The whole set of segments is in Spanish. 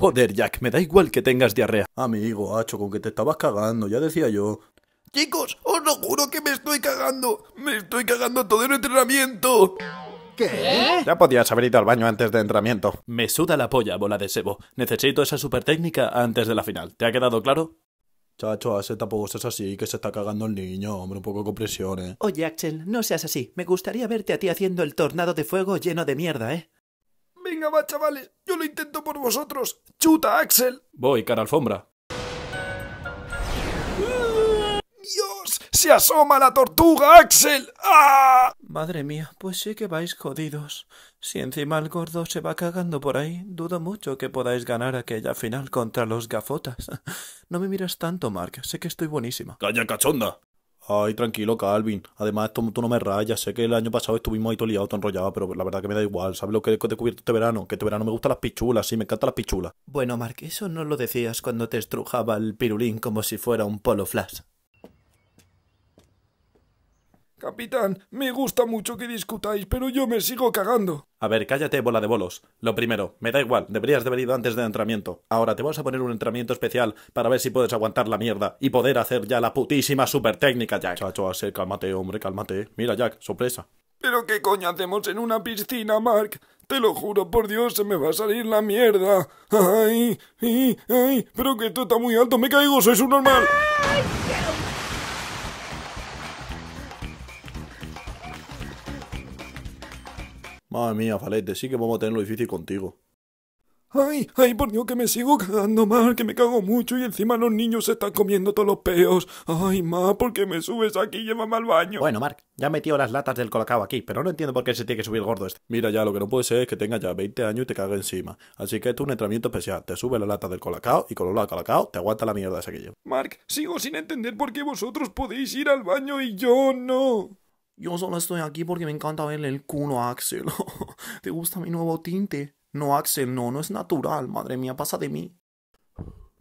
Joder, Jack, me da igual que tengas diarrea. Amigo, hacho, con que te estabas cagando, ya decía yo. Chicos, os lo juro que me estoy cagando. Me estoy cagando todo el entrenamiento. ¿Qué? Ya podías haber ido al baño antes de entrenamiento. Me suda la polla, bola de sebo. Necesito esa super técnica antes de la final. ¿Te ha quedado claro? Chacho, hace tampoco seas así, que se está cagando el niño, hombre, un poco con presión, ¿eh? Oye, Axel, no seas así. Me gustaría verte a ti haciendo el tornado de fuego lleno de mierda, ¿eh? Venga, va, chavales, yo lo intento por vosotros. ¡Chuta, Axel! Voy, cara alfombra. ¡Dios! ¡Se asoma la tortuga, Axel! ¡Ah! Madre mía, pues sí que vais jodidos. Si encima el gordo se va cagando por ahí, dudo mucho que podáis ganar aquella final contra los gafotas. no me miras tanto, Mark. Sé que estoy buenísima. ¡Calla, cachonda! Ay, tranquilo, Calvin. Además, tú, tú no me rayas. Sé que el año pasado estuvimos ahí todo liado, todo pero la verdad que me da igual. ¿Sabes lo que he descubierto este verano? Que este verano me gustan las pichulas, sí, me encantan las pichulas. Bueno, Mark, eso no lo decías cuando te estrujaba el pirulín como si fuera un polo flash. Capitán, me gusta mucho que discutáis, pero yo me sigo cagando. A ver, cállate, bola de bolos. Lo primero, me da igual, deberías haber ido antes del entrenamiento. Ahora te vas a poner un entrenamiento especial para ver si puedes aguantar la mierda y poder hacer ya la putísima super técnica, Jack. Chacho, así, cálmate, hombre, cálmate. Mira, Jack, sorpresa. ¿Pero qué coño hacemos en una piscina, Mark? Te lo juro por Dios, se me va a salir la mierda. Ay, ay, ay, pero que esto está muy alto, me caigo, soy un normal. Madre mía, Falete, sí que vamos a tenerlo difícil contigo. Ay, ay, por Dios que me sigo cagando mal, que me cago mucho y encima los niños se están comiendo todos los peos. Ay, ma, ¿por qué me subes aquí y llévame al baño? Bueno, Mark, ya he metido las latas del colacao aquí, pero no entiendo por qué se tiene que subir gordo este. Mira, ya lo que no puede ser es que tenga ya 20 años y te cague encima. Así que esto es un entrenamiento especial. Te sube la lata del colacao y con olor al colacao te aguanta la mierda esa que lleva. Mark, sigo sin entender por qué vosotros podéis ir al baño y yo no. Yo solo estoy aquí porque me encanta verle el culo a Axel. ¿Te gusta mi nuevo tinte? No, Axel, no, no es natural. Madre mía, pasa de mí.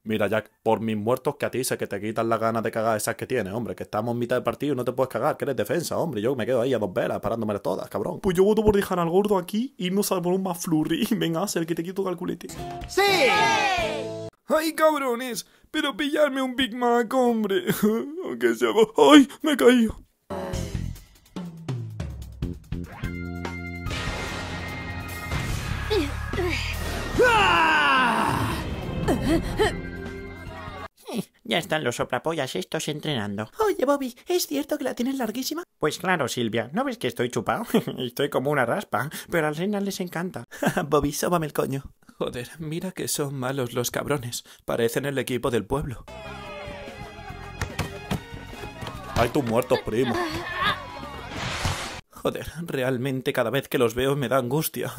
Mira, Jack, por mis muertos que a ti se que te quitan las ganas de cagar esas que tienes, hombre, que estamos en mitad del partido y no te puedes cagar, que eres defensa, hombre. Yo me quedo ahí a dos velas parándomelas todas, cabrón. Pues yo voto por dejar al gordo aquí y no salvo un más flurry. Venga, Axel, que te quito calculete. ¡Sí! ¡Ay, cabrones! Pero pillarme un Big Mac, hombre. se sea... ¡Ay! Me he caído. Ya están los soprapollas estos entrenando. Oye, Bobby, ¿es cierto que la tienes larguísima? Pues claro, Silvia. ¿No ves que estoy chupado? estoy como una raspa. Pero al Reina les encanta. Bobby, sóbame el coño. Joder, mira que son malos los cabrones. Parecen el equipo del pueblo. ¡Ay, tus muertos, primo! Joder, realmente cada vez que los veo me da angustia.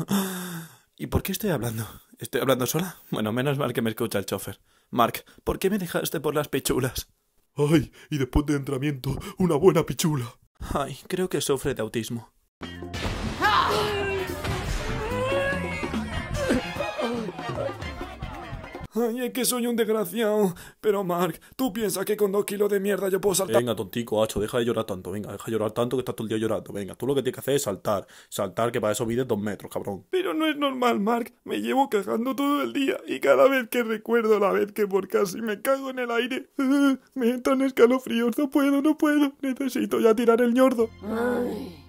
¿Y por qué estoy hablando? ¿Estoy hablando sola? Bueno, menos mal que me escucha el chofer. Mark, ¿por qué me dejaste por las pichulas? Ay, y después de entrenamiento, una buena pichula. Ay, creo que sufre de autismo. Ay, es que soy un desgraciado. Pero, Mark, ¿tú piensas que con dos kilos de mierda yo puedo saltar? Venga, tontico, hacho, deja de llorar tanto. Venga, deja de llorar tanto que estás todo el día llorando. Venga, tú lo que tienes que hacer es saltar. Saltar, que para eso mides dos metros, cabrón. Pero no es normal, Mark. Me llevo cagando todo el día. Y cada vez que recuerdo la vez que por casi me cago en el aire, me entran escalofríos. No puedo, no puedo. Necesito ya tirar el ñordo. Ay.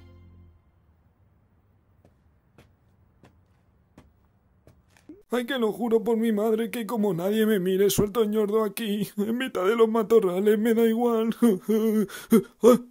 Ay, que lo juro por mi madre que como nadie me mire, suelto ñordo aquí, en mitad de los matorrales, me da igual.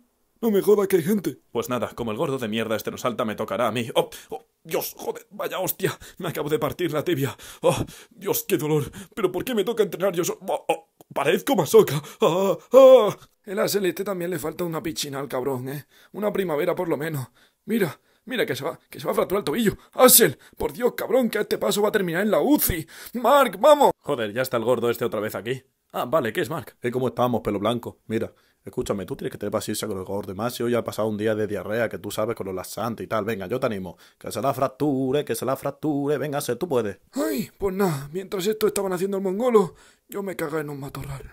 Ah, no me joda que hay gente. Pues nada, como el gordo de mierda este nos salta, me tocará a mí. ¡Oh! ¡Oh! ¡Dios! ¡Joder! ¡Vaya hostia! Me acabo de partir la tibia. ¡Oh! ¡Dios! ¡Qué dolor! ¿Pero por qué me toca entrenar yo oh, oh, ¡Parezco masoca! Ah, ah. El aselete también le falta una pichina al cabrón, ¿eh? Una primavera por lo menos. Mira, Mira que se va, que se va a fracturar el tobillo. Axel, por Dios, cabrón, que este paso va a terminar en la UCI. Mark, vamos. Joder, ya está el gordo este otra vez aquí. Ah, vale, ¿qué es Mark? ¿Y cómo estamos, pelo blanco. Mira, escúchame, tú tienes que tener paciencia con el gordo. Más y hoy ha pasado un día de diarrea que tú sabes con los laxantes y tal. Venga, yo te animo. Que se la fracture, que se la fracture. Venga, tú puedes. Ay, pues nada, mientras esto estaban haciendo el mongolo, yo me cagué en un matorral.